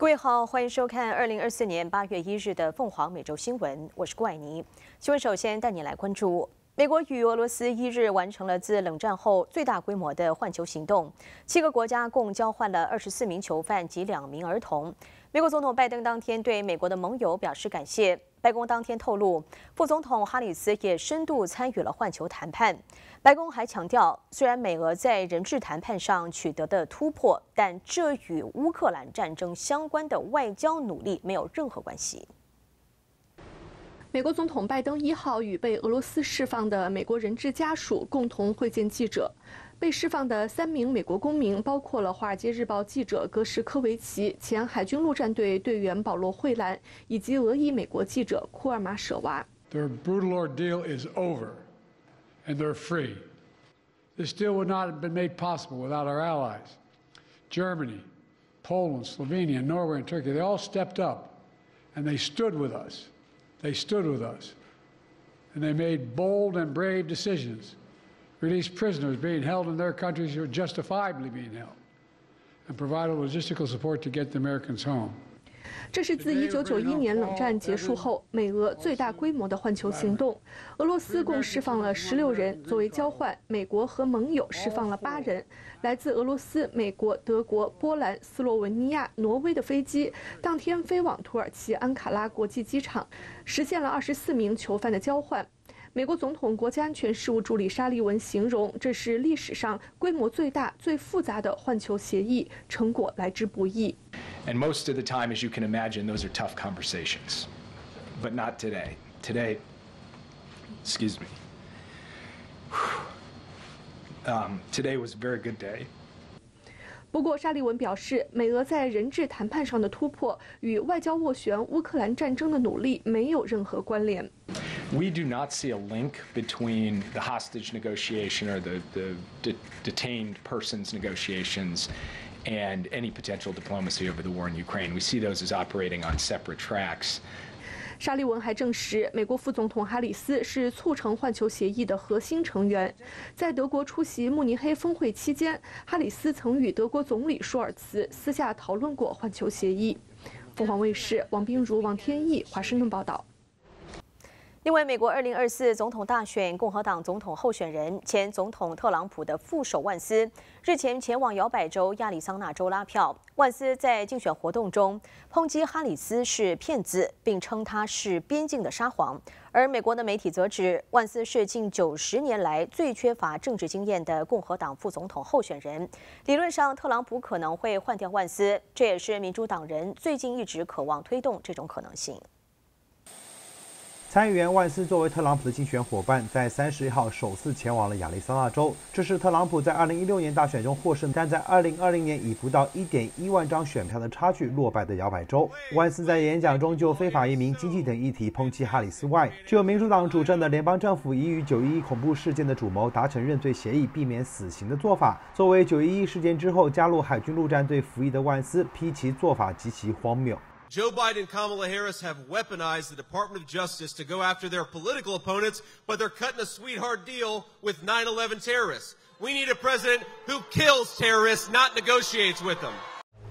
各位好，欢迎收看二零二四年八月一日的《凤凰美洲新闻》，我是郭尼。妮。新闻首先带你来关注。美国与俄罗斯一日完成了自冷战后最大规模的换囚行动，七个国家共交换了二十四名囚犯及两名儿童。美国总统拜登当天对美国的盟友表示感谢。白宫当天透露，副总统哈里斯也深度参与了换球谈判。白宫还强调，虽然美俄在人质谈判上取得的突破，但这与乌克兰战争相关的外交努力没有任何关系。美国总统拜登一号与被俄罗斯释放的美国人质家属共同会见记者。被释放的三名美国公民包括了《华尔街日报》记者格什科维奇、前海军陆战队队员保罗·惠兰以及俄裔美国记者库尔马舍娃。Their brutal ordeal is over, and they're free. This deal would not have been made possible without our allies—Germany, Poland, Slovenia, Norway, and Turkey. They all stepped up and they stood with us. They stood with us. And they made bold and brave decisions, released prisoners being held in their countries who were justifiably being held, and provided logistical support to get the Americans home. 这是自1991年冷战结束后，美俄最大规模的换囚行动。俄罗斯共释放了16人，作为交换，美国和盟友释放了8人。来自俄罗斯、美国、德国、波兰、斯洛文尼亚、挪威的飞机，当天飞往土耳其安卡拉国际机场，实现了24名囚犯的交换。美国总统国家安全事务助理沙利文形容这是历史上规模最大、最复杂的环球协议，成果来之不易。And most of the time, as you can imagine, those are tough conversations, but not today. Today, excuse me. Um, today was a very good day. 不过，沙利文表示，美俄在人质谈判上的突破与外交斡旋乌克兰战争的努力没有任何关联。we do not see a link between the hostage negotiation or the, the de- detained persons negotiations and any potential diplomacy over the war in Ukraine. We see those as operating on separate tracks. 沙利文还证实，美国副总统哈里斯是促成环球协议的核心成员。在德国出席慕尼黑峰会期间，哈里斯曾与德国总理舒尔茨私下讨论过环球协议。凤凰卫视王冰如、王天意，华盛顿报道。另外，美国二零二四总统大选，共和党总统候选人前总统特朗普的副手万斯日前前往摇摆州亚利桑那州拉票。万斯在竞选活动中抨击哈里斯是骗子，并称他是边境的沙皇。而美国的媒体则指，万斯是近九十年来最缺乏政治经验的共和党副总统候选人。理论上，特朗普可能会换掉万斯，这也是民主党人最近一直渴望推动这种可能性。参议员万斯作为特朗普的竞选伙伴，在三十一号首次前往了亚利桑那州，这是特朗普在二零一六年大选中获胜，但在二零二零年以不到一点一万张选票的差距落败的摇摆州。万斯在演讲中就非法移民、经济等议题抨击哈里斯。外，就民主党主政的联邦政府已与九一一恐怖事件的主谋达成认罪协议，避免死刑的做法，作为九一一事件之后加入海军陆战队服役的万斯，批其做法极其荒谬。Joe Biden and Kamala Harris have weaponized the Department of Justice to go after their political opponents, but they're cutting a sweetheart deal with 9 11 terrorists. We need a president who kills terrorists, not negotiates with them.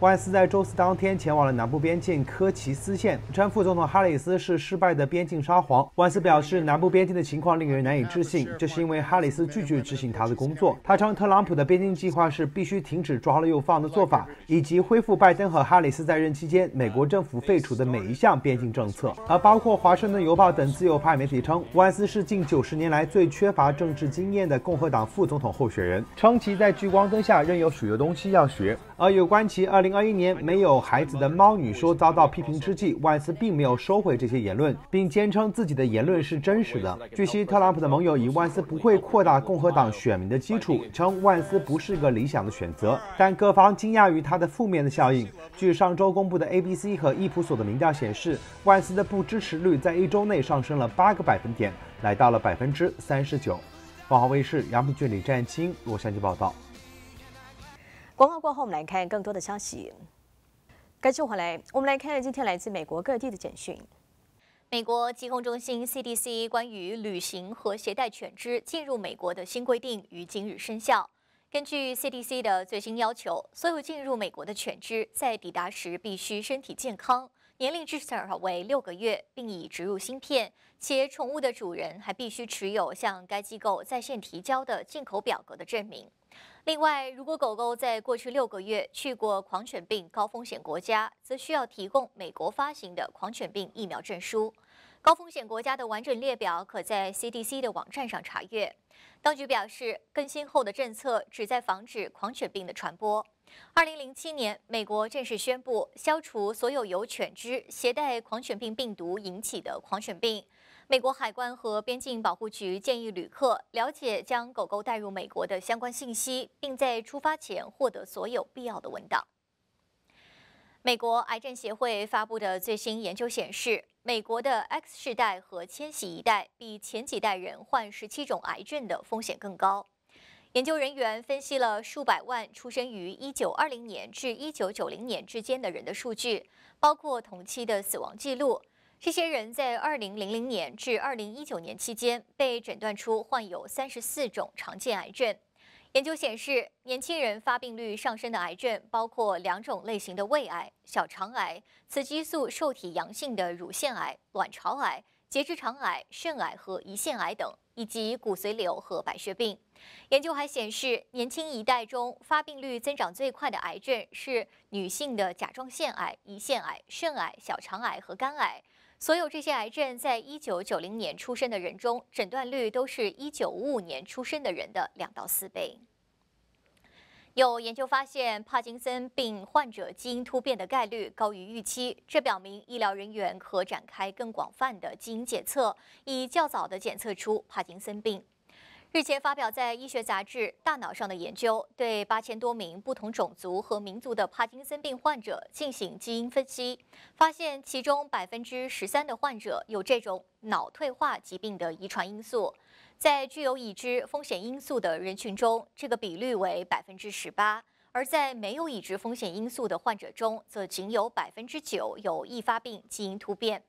万斯在周四当天前往了南部边境科奇斯县，称副总统哈里斯是失败的边境沙皇。万斯表示，南部边境的情况令人难以置信，这是因为哈里斯拒绝执行他的工作。他称，特朗普的边境计划是必须停止抓了又放的做法，以及恢复拜登和哈里斯在任期间美国政府废除的每一项边境政策。而包括《华盛顿邮报》等自由派媒体称，万斯是近九十年来最缺乏政治经验的共和党副总统候选人，称其在聚光灯下仍有许多东西要学。而有关其2021年没有孩子的猫女说遭到批评之际，万斯并没有收回这些言论，并坚称自己的言论是真实的。据悉，特朗普的盟友以万斯不会扩大共和党选民的基础，称万斯不是个理想的选择。但各方惊讶于他的负面的效应。据上周公布的 ABC 和伊普索的民调显示，万斯的不支持率在一周内上升了八个百分点，来到了百分之三十九。凤凰卫视杨皮卷李占青洛杉矶报道。广告过后，我们来看更多的消息。该谢回来，我们来看今天来自美国各地的简讯。美国疾控中心 CDC 关于旅行和携带犬只进入美国的新规定于今日生效。根据 CDC 的最新要求，所有进入美国的犬只在抵达时必须身体健康，年龄至少为六个月，并已植入芯片，且宠物的主人还必须持有向该机构在线提交的进口表格的证明。另外，如果狗狗在过去六个月去过狂犬病高风险国家，则需要提供美国发行的狂犬病疫苗证书。高风险国家的完整列表可在 CDC 的网站上查阅。当局表示，更新后的政策旨在防止狂犬病的传播。二零零七年，美国正式宣布消除所有由犬只携带狂犬病病毒引起的狂犬病。美国海关和边境保护局建议旅客了解将狗狗带入美国的相关信息，并在出发前获得所有必要的文档。美国癌症协会发布的最新研究显示，美国的 X 世代和千禧一代比前几代人患十七种癌症的风险更高。研究人员分析了数百万出生于1920年至1990年之间的人的数据，包括同期的死亡记录。这些人在2000年至2019年期间被诊断出患有34种常见癌症。研究显示，年轻人发病率上升的癌症包括两种类型的胃癌、小肠癌、雌激素受体阳性的乳腺癌、卵巢癌、结直肠癌、肾癌和胰腺癌等，以及骨髓瘤和白血病。研究还显示，年轻一代中发病率增长最快的癌症是女性的甲状腺癌、胰腺癌、肾癌、小肠癌和肝癌。所有这些癌症，在一九九零年出生的人中，诊断率都是一九五五年出生的人的两到四倍。有研究发现，帕金森病患者基因突变的概率高于预期，这表明医疗人员可展开更广泛的基因检测，以较早的检测出帕金森病。日前发表在医学杂志《大脑》上的研究，对八千多名不同种族和民族的帕金森病患者进行基因分析，发现其中百分之十三的患者有这种脑退化疾病的遗传因素。在具有已知风险因素的人群中，这个比率为百分之十八；而在没有已知风险因素的患者中，则仅有百分之九有易发病基因突变。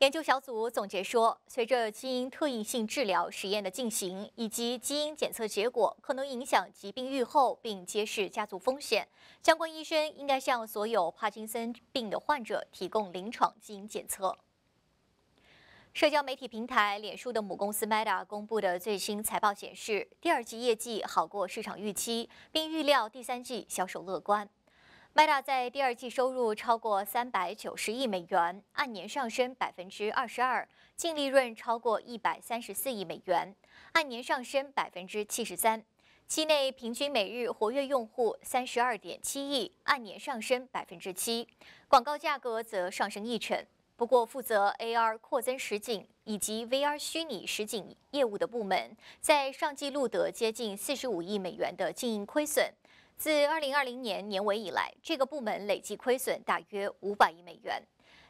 研究小组总结说，随着基因特异性治疗实验的进行，以及基因检测结果可能影响疾病预后并揭示家族风险，相关医生应该向所有帕金森病的患者提供临床基因检测。社交媒体平台脸书的母公司 Meta 公布的最新财报显示，第二季业绩好过市场预期，并预料第三季销售乐观。Meta 在第二季收入超过三百九十亿美元，按年上升百分之二十二，净利润超过一百三十四亿美元，按年上升百分之七十三。期内平均每日活跃用户三十二点七亿，按年上升百分之七。广告价格则上升一成。不过，负责 AR 扩增实景以及 VR 虚拟实景业务的部门，在上季录得接近四十五亿美元的经营亏损。自二零二零年年尾以来，这个部门累计亏损大约五百亿美元。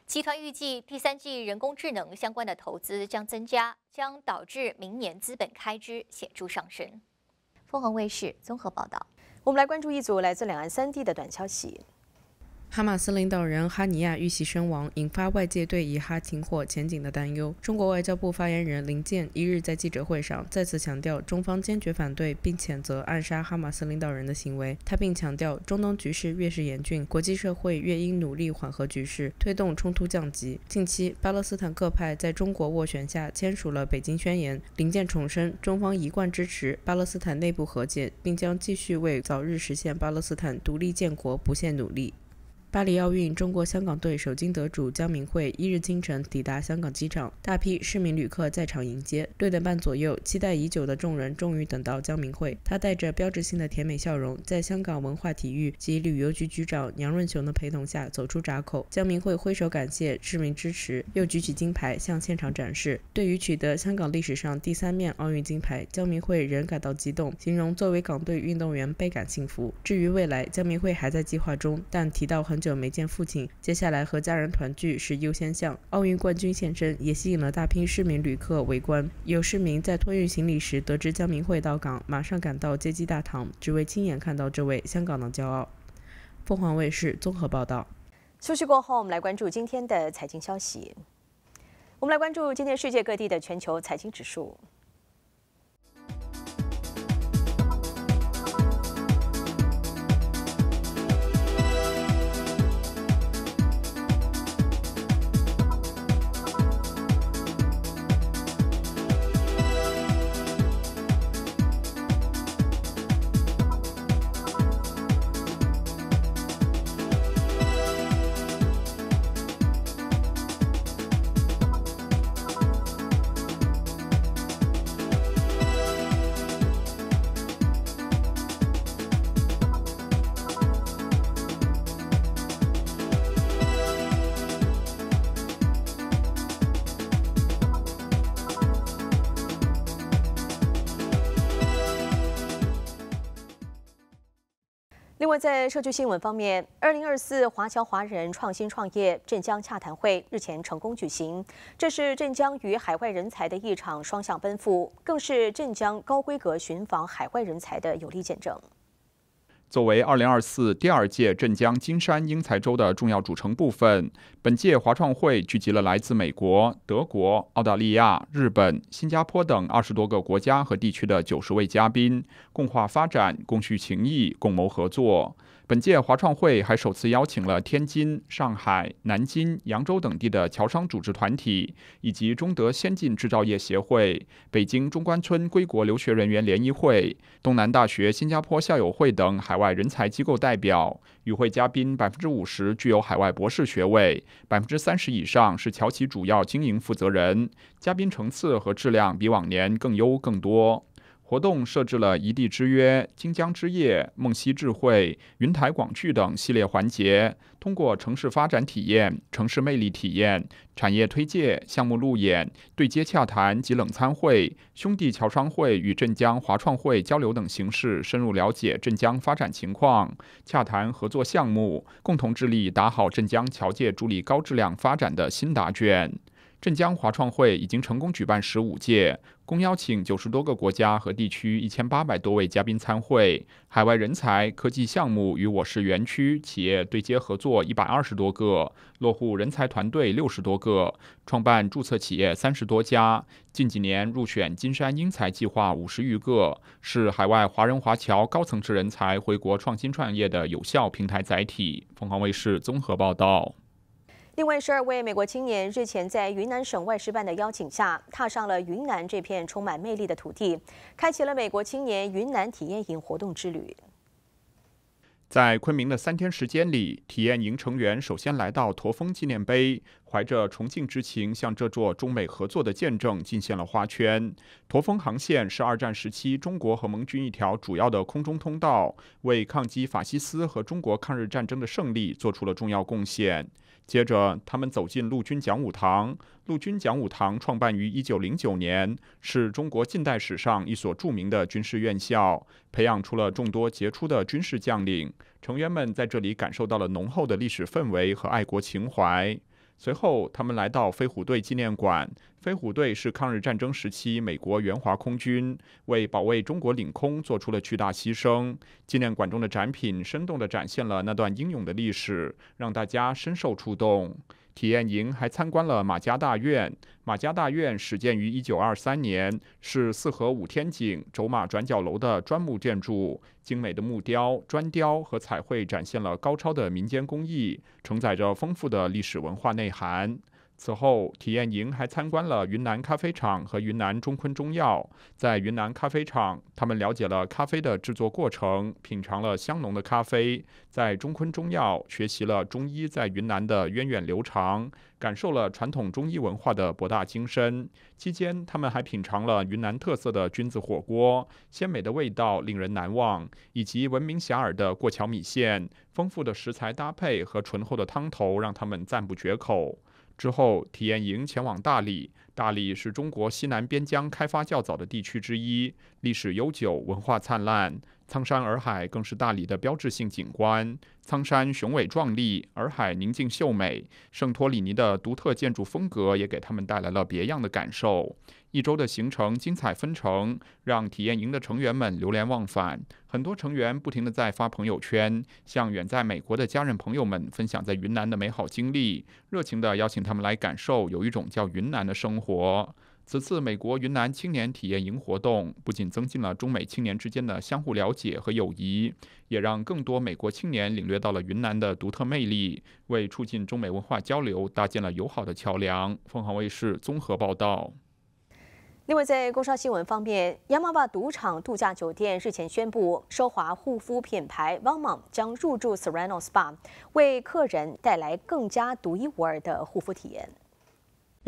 集团预计，第三季人工智能相关的投资将增加，将导致明年资本开支显著上升。凤凰卫视综合报道。我们来关注一组来自两岸三地的短消息。哈马斯领导人哈尼亚遇袭身亡，引发外界对以哈停火前景的担忧。中国外交部发言人林健一日在记者会上再次强调，中方坚决反对并谴责暗杀哈马斯领导人的行为。他并强调，中东局势越是严峻，国际社会越应努力缓和局势，推动冲突降级。近期，巴勒斯坦各派在中国斡旋下签署了《北京宣言》。林健重申，中方一贯支持巴勒斯坦内部和解，并将继续为早日实现巴勒斯坦独立建国不懈努力。巴黎奥运中国香港队首金得主江明慧，一日清晨抵达香港机场，大批市民旅客在场迎接。六点半左右，期待已久的众人终于等到江明慧。她带着标志性的甜美笑容，在香港文化体育及旅游局局长杨润雄的陪同下走出闸口。江明慧挥手感谢市民支持，又举起金牌向现场展示。对于取得香港历史上第三面奥运金牌，江明慧仍感到激动，形容作为港队运动员倍感幸福。至于未来，江明慧还在计划中，但提到很。久没见父亲，接下来和家人团聚是优先项。奥运冠军现身，也吸引了大批市民旅客围观。有市民在托运行李时得知江明慧到港，马上赶到接机大堂，只为亲眼看到这位香港的骄傲。凤凰卫视综合报道。休息过后，我们来关注今天的财经消息。我们来关注今天世界各地的全球财经指数。另外，在社区新闻方面，二零二四华侨华人创新创业镇江洽谈会日前成功举行。这是镇江与海外人才的一场双向奔赴，更是镇江高规格寻访海外人才的有力见证。作为二零二四第二届镇江金山英才周的重要组成部分，本届华创会聚集了来自美国、德国、澳大利亚、日本、新加坡等二十多个国家和地区的九十位嘉宾，共话发展，共叙情谊，共谋合作。本届华创会还首次邀请了天津、上海、南京、扬州等地的侨商组织团体，以及中德先进制造业协会、北京中关村归国留学人员联谊会、东南大学新加坡校友会等海外人才机构代表。与会嘉宾百分之五十具有海外博士学位，百分之三十以上是侨企主要经营负责人，嘉宾层次和质量比往年更优更多。活动设置了一地之约、金江之夜、梦溪智慧、云台广聚等系列环节，通过城市发展体验、城市魅力体验、产业推介、项目路演、对接洽谈及冷餐会、兄弟侨商会与镇江华创会交流等形式，深入了解镇江发展情况，洽谈合作项目，共同致力打好镇江侨界助力高质量发展的新答卷。镇江华创会已经成功举办十五届。共邀请九十多个国家和地区一千八百多位嘉宾参会，海外人才科技项目与我市园区企业对接合作一百二十多个，落户人才团队六十多个，创办注册企业三十多家。近几年入选金山英才计划五十余个，是海外华人华侨高层次人才回国创新创业的有效平台载体。凤凰卫视综合报道。另外十二位美国青年日前在云南省外事办的邀请下，踏上了云南这片充满魅力的土地，开启了美国青年云南体验营活动之旅。在昆明的三天时间里，体验营成员首先来到驼峰纪念碑。怀着崇敬之情，向这座中美合作的见证进献了花圈。驼峰航线是二战时期中国和盟军一条主要的空中通道，为抗击法西斯和中国抗日战争的胜利做出了重要贡献。接着，他们走进陆军讲武堂。陆军讲武堂创办于1909年，是中国近代史上一所著名的军事院校，培养出了众多杰出的军事将领。成员们在这里感受到了浓厚的历史氛围和爱国情怀。随后，他们来到飞虎队纪念馆。飞虎队是抗日战争时期美国援华空军为保卫中国领空做出了巨大牺牲。纪念馆中的展品生动地展现了那段英勇的历史，让大家深受触动。体验营还参观了马家大院。马家大院始建于一九二三年，是四合五天井、走马转角楼的砖木建筑。精美的木雕、砖雕和彩绘展现了高超的民间工艺，承载着丰富的历史文化内涵。此后，体验营还参观了云南咖啡厂和云南中坤中药。在云南咖啡厂，他们了解了咖啡的制作过程，品尝了香浓的咖啡；在中坤中药，学习了中医在云南的源远流长，感受了传统中医文化的博大精深。期间，他们还品尝了云南特色的菌子火锅，鲜美的味道令人难忘；以及闻名遐迩的过桥米线，丰富的食材搭配和醇厚的汤头让他们赞不绝口。之后，体验营前往大理。大理是中国西南边疆开发较早的地区之一，历史悠久，文化灿烂。苍山洱海更是大理的标志性景观。苍山雄伟壮丽，洱海宁静秀美。圣托里尼的独特建筑风格也给他们带来了别样的感受。一周的行程精彩纷呈，让体验营的成员们流连忘返。很多成员不停的在发朋友圈，向远在美国的家人朋友们分享在云南的美好经历，热情的邀请他们来感受有一种叫云南的生活。国此次美国云南青年体验营活动不仅增进了中美青年之间的相互了解和友谊，也让更多美国青年领略到了云南的独特魅力，为促进中美文化交流搭建了友好的桥梁。凤凰卫视综合报道。另外，在工商新闻方面，亚马逊赌场度假酒店日前宣布，奢华护肤品牌 v o n 将入驻 Serenospa，为客人带来更加独一无二的护肤体验。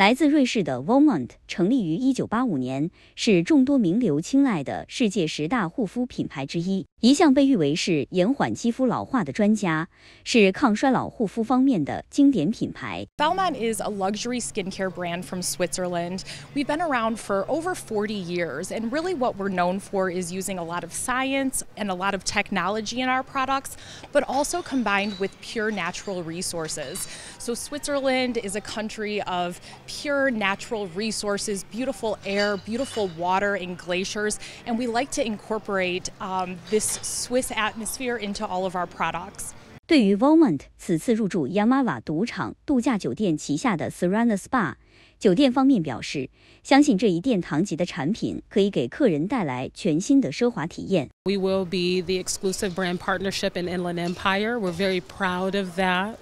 来自瑞士的 v o m o n t d 成立于一九八五年，是众多名流青睐的世界十大护肤品牌之一。一向被誉为是延缓肌肤老化的专家，是抗衰老护肤方面的经典品牌。Balmain is a luxury skincare brand from Switzerland. We've been around for over 40 years, and really what we're known for is using a lot of science and a lot of technology in our products, but also combined with pure natural resources. So Switzerland is a country of pure natural resources, beautiful air, beautiful water, and glaciers, and we like to incorporate um, this Swiss atmosphere into all of our products. 对于 Vomont 此次入驻央马瓦赌场度假酒店旗下的 Serena Spa 酒店方面表示，相信这一殿堂级的产品可以给客人带来全新的奢华体验。We will be the exclusive brand partnership in Inland Empire. We're very proud of that.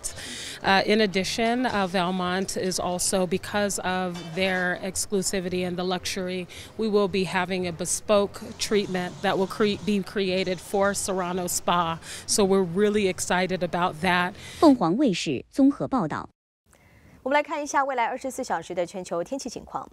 Uh, in addition, uh, Valmont is also, because of their exclusivity and the luxury, we will be having a bespoke treatment that will cre be created for Serrano Spa. So we're really excited about that. 凤凰卫视综合报道。我们来看一下未来二十四小时的全球天气情况。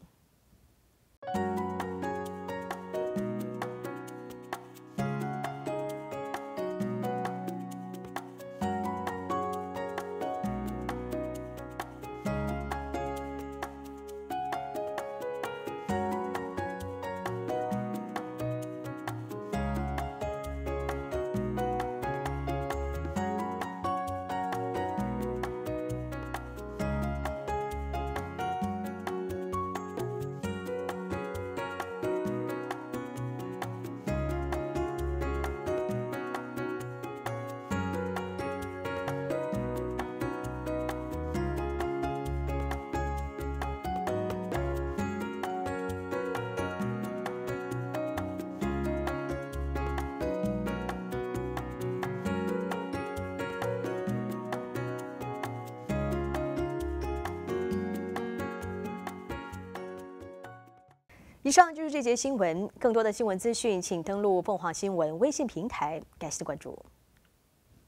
以上就是这节新闻。更多的新闻资讯，请登录凤凰新闻微信平台。感谢关注。